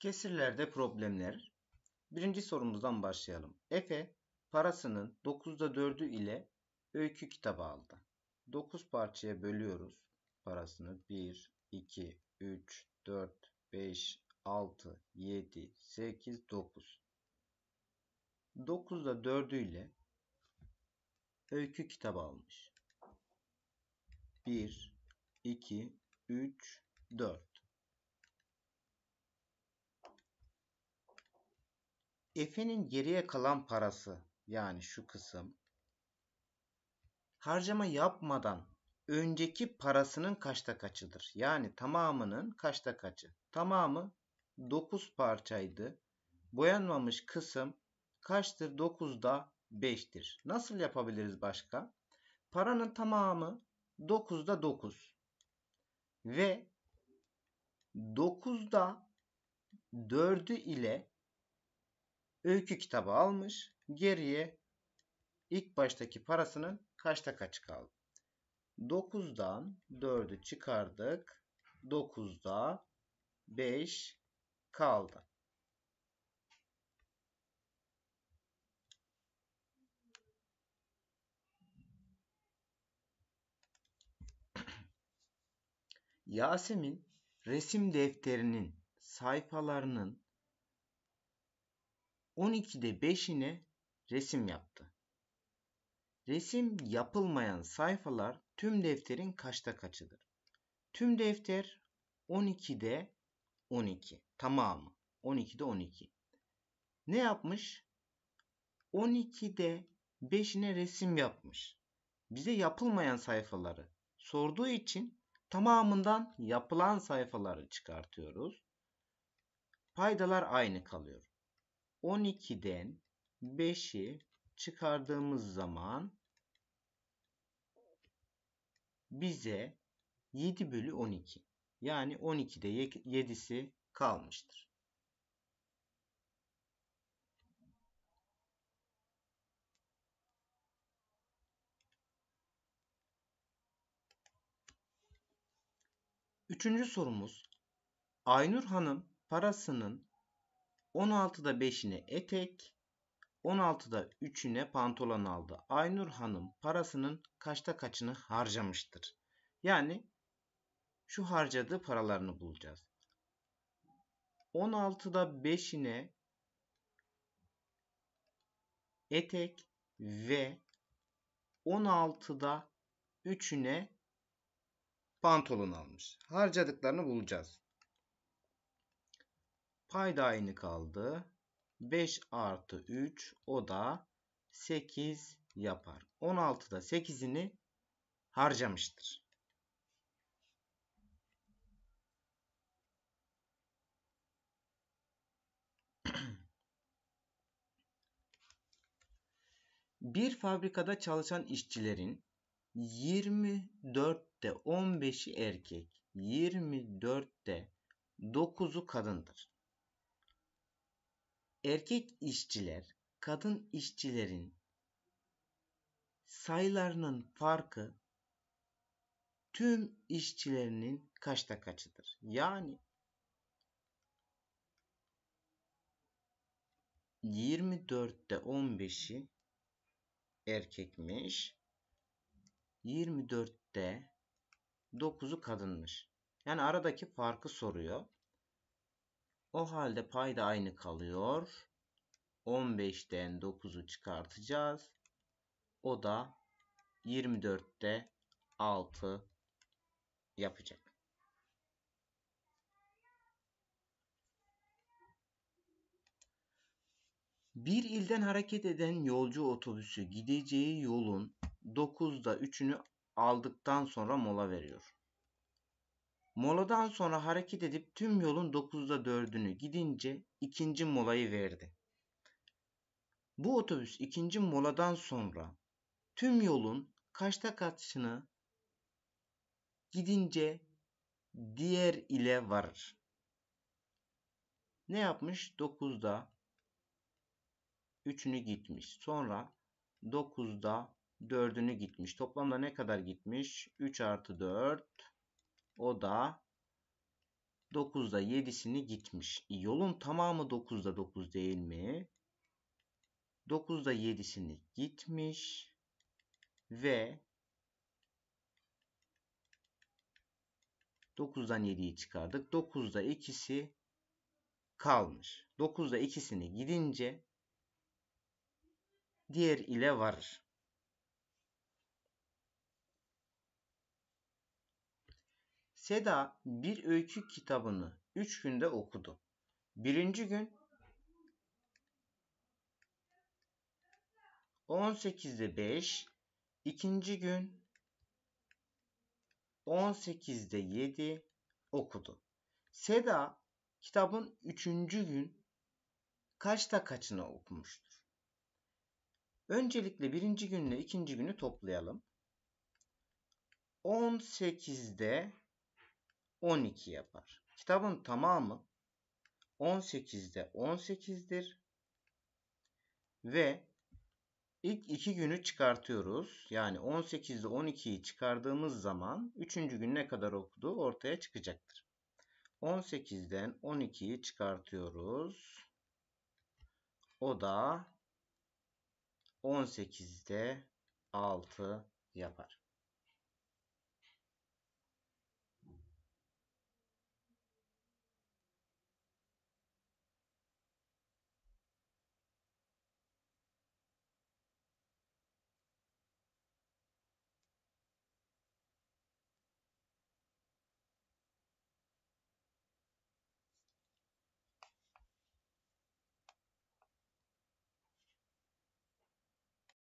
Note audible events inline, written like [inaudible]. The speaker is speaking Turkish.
Kesirlerde problemler. Birinci sorumuzdan başlayalım. Efe parasının 9'da 4'ü ile öykü kitabı aldı. 9 parçaya bölüyoruz parasını. 1, 2, 3, 4, 5, 6, 7, 8, 9. 9'da 4'ü ile öykü kitabı almış. 1, 2, 3, 4. Efe'nin geriye kalan parası yani şu kısım harcama yapmadan önceki parasının kaçta kaçıdır? Yani tamamının kaçta kaçı? Tamamı 9 parçaydı. Boyanmamış kısım kaçtır? 9'da 5'tir. Nasıl yapabiliriz başka? Paranın tamamı 9'da 9 ve 9'da 4'ü ile öykü kitabı almış. Geriye ilk baştaki parasının kaçta kaç kaldı? 9'dan 4'ü çıkardık. 9'da 5 kaldı. Yasemin resim defterinin sayfalarının 12'de 5'ine resim yaptı. Resim yapılmayan sayfalar tüm defterin kaçta kaçıdır? Tüm defter 12'de 12. Tamamı. 12'de 12. Ne yapmış? 12'de 5'ine resim yapmış. Bize yapılmayan sayfaları sorduğu için tamamından yapılan sayfaları çıkartıyoruz. Paydalar aynı kalıyor. 12'den 5'i çıkardığımız zaman bize 7 bölü 12 yani 12'de 7'si kalmıştır. Üçüncü sorumuz Aynur Hanım parasının 16'da 5'ine etek, 16'da 3'üne pantolon aldı. Aynur Hanım parasının kaçta kaçını harcamıştır. Yani şu harcadığı paralarını bulacağız. 16'da 5'ine etek ve 16'da 3'üne pantolon almış. Harcadıklarını bulacağız. Payda aynı kaldı. 5 artı 3 o da 8 yapar. 16'da 8'ini harcamıştır. [clears throat] Bir fabrikada çalışan işçilerin 24'te 15'i erkek, 24'te 9'u kadındır erkek işçiler kadın işçilerin sayılarının farkı tüm işçilerinin kaçta kaçıdır? Yani 24'te 15'i erkekmiş. 24'te 9'u kadınmış. Yani aradaki farkı soruyor. O halde pay da aynı kalıyor. 15'ten 9'u çıkartacağız. O da 24'te 6 yapacak. Bir ilden hareket eden yolcu otobüsü gideceği yolun 9'da 3'ünü aldıktan sonra mola veriyor. Moladan sonra hareket edip tüm yolun 9'da 4'ünü gidince ikinci molayı verdi. Bu otobüs ikinci moladan sonra tüm yolun kaçta kaçını gidince diğer ile varır. Ne yapmış? 9'da 3'ünü gitmiş. Sonra 9'da 4'ünü gitmiş. Toplamda ne kadar gitmiş? 3 artı 4 o da 9'da 7'sini gitmiş. E, yolun tamamı 9'da 9 değil mi? 9'da 7'sini gitmiş ve 9'dan 7'yi çıkardık. 9'da ikisi kalmış. 9'da ikisini gidince diğer ile varır. Seda bir öykü kitabını üç günde okudu. Birinci gün 18'de 5, ikinci gün 18'de 7 okudu. Seda kitabın üçüncü gün kaçta kaçına okumuştur? Öncelikle birinci günle ikinci günü toplayalım. 18'de 12 yapar. Kitabın tamamı 18'de 18'dir. Ve ilk iki günü çıkartıyoruz. Yani 18'de 12'yi çıkardığımız zaman 3. gün ne kadar okuduğu ortaya çıkacaktır. 18'den 12'yi çıkartıyoruz. O da 18'de 6 yapar.